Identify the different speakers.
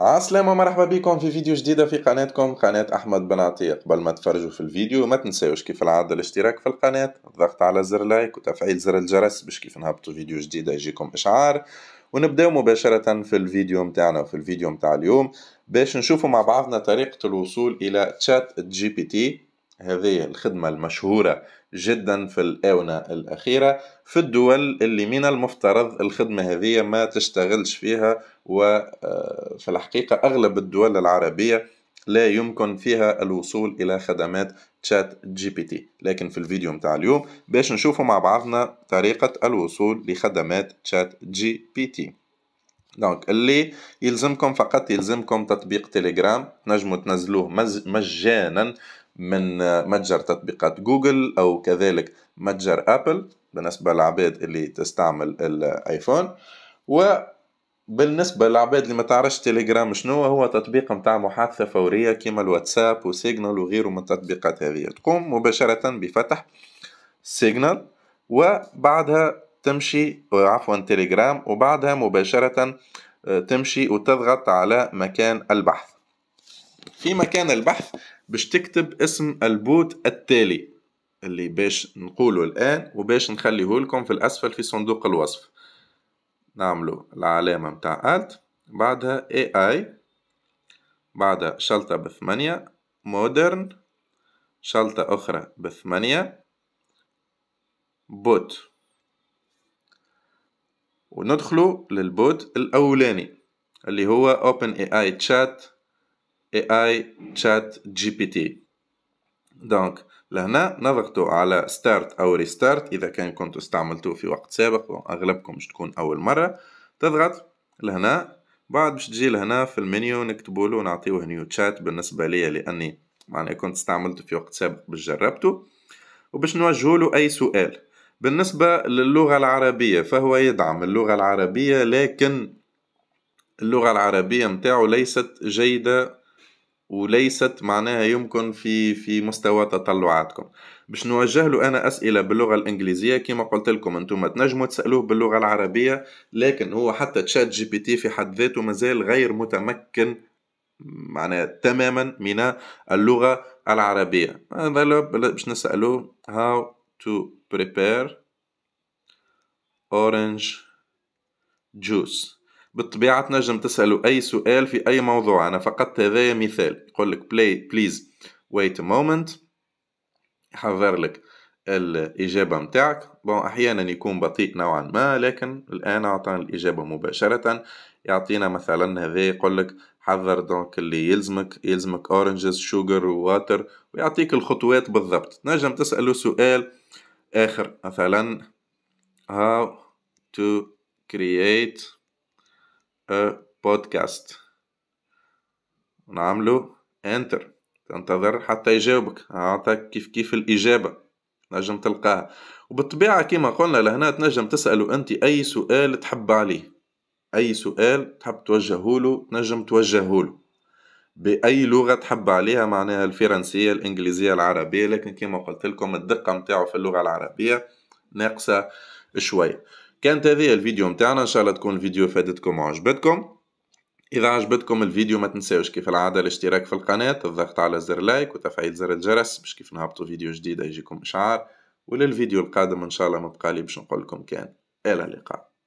Speaker 1: عسلامة مرحبا بكم في فيديو جديدة في قناتكم قناة أحمد بن عطية قبل ما تفرجوا في الفيديو ما تنساوش كيف العادة الاشتراك في القناة الضغط على زر لايك وتفعيل زر الجرس باش كيف نهبطوا فيديو جديدة يجيكم إشعار ونبداو مباشرة في الفيديو متاعنا وفي الفيديو متاع اليوم باش نشوفوا مع بعضنا طريقة الوصول إلى تشات جي بي تي هذه الخدمة المشهورة جدا في الآونة الأخيرة في الدول اللي من المفترض الخدمة هذه ما تشتغلش فيها وفي آه، الحقيقة أغلب الدول العربية لا يمكن فيها الوصول إلى خدمات تشات جي بي تي لكن في الفيديو متاع اليوم باش نشوفوا مع بعضنا طريقة الوصول لخدمات تشات جي بي تي دونك اللي يلزمكم فقط يلزمكم تطبيق تليجرام نجموا تنزلوه مجانا من متجر تطبيقات جوجل أو كذلك متجر أبل بالنسبة للعباد اللي تستعمل الآيفون وبالنسبة للعباد اللي ما تعرفش تيليجرام شنو هو تطبيق متاع محادثة فورية كيما الواتساب وسيجنال وغيره من التطبيقات هذه تقوم مباشرة بفتح سيجنال وبعدها تمشي عفوا تليجرام وبعدها مباشرة تمشي وتضغط على مكان البحث في مكان البحث باش تكتب اسم البوت التالي اللي باش نقوله الآن وباش نخليه لكم في الأسفل في صندوق الوصف نعملو العلامة متاع Alt بعدها AI بعدها شلطة بثمانية مودرن شلطة أخرى بثمانية بوت وندخلوا للبوت الأولاني اللي هو Open AI Chat AI Chat GPT دونك لهنا نضغطوا على ستارت او ريستارت اذا كان كنتوا استعملتوه في وقت سابق واغلبكم باش تكون اول مره تضغط لهنا بعد باش تجي لهنا في المنيو نكتبوا له نعطيوه نيو تشات بالنسبه لي لاني معناها كنت استعملته في وقت سابق باش جربته وباش نوجهوا له اي سؤال بالنسبه للغه العربيه فهو يدعم اللغه العربيه لكن اللغه العربيه متاعو ليست جيده وليست معناها يمكن في في مستوى تطلعاتكم باش نوجه له انا اسئله باللغه الانجليزيه كما قلت لكم انتم تنجموا تسالوه باللغه العربيه لكن هو حتى تشات جي بي تي في حد ذاته مازال غير متمكن معناها تماما من اللغه العربيه هذا باش نسالوه how to prepare orange juice بالطبيعة تنجم تسألوا أي سؤال في أي موضوع أنا فقط هذايا مثال يقول لك بليز بليز wait a moment يحضر لك الإجابة متاعك بون أحيانا يكون بطيء نوعا ما لكن الآن أعطانا الإجابة مباشرة يعطينا مثلا هذا يقول لك حضر دونك اللي يلزمك يلزمك أورنجز شوغر وواتر ويعطيك الخطوات بالضبط تنجم تسأله سؤال آخر مثلا how to create a podcast انتر enter تنتظر حتى يجاوبك أعطاك كيف كيف الإجابة نجم تلقاها وبالطبيعة كما قلنا لهنا تنجم تسأله أنت أي سؤال تحب عليه أي سؤال تحب توجهه تنجم توجهه له باي لغه تحب عليها معناها الفرنسيه الانجليزيه العربيه لكن كما قلت لكم الدقه نتاعو في اللغه العربيه ناقصه شويه كانت هذه الفيديو متاعنا ان شاء الله تكون الفيديو فادتكم وعجبتكم اذا عجبتكم الفيديو ما تنساوش كيف العاده الاشتراك في القناه الضغط على زر لايك وتفعيل زر الجرس باش كيف نهبطوا فيديو جديد يجيكم اشعار وللفيديو القادم ان شاء الله ما بقالي باش نقول لكم كان الى اللقاء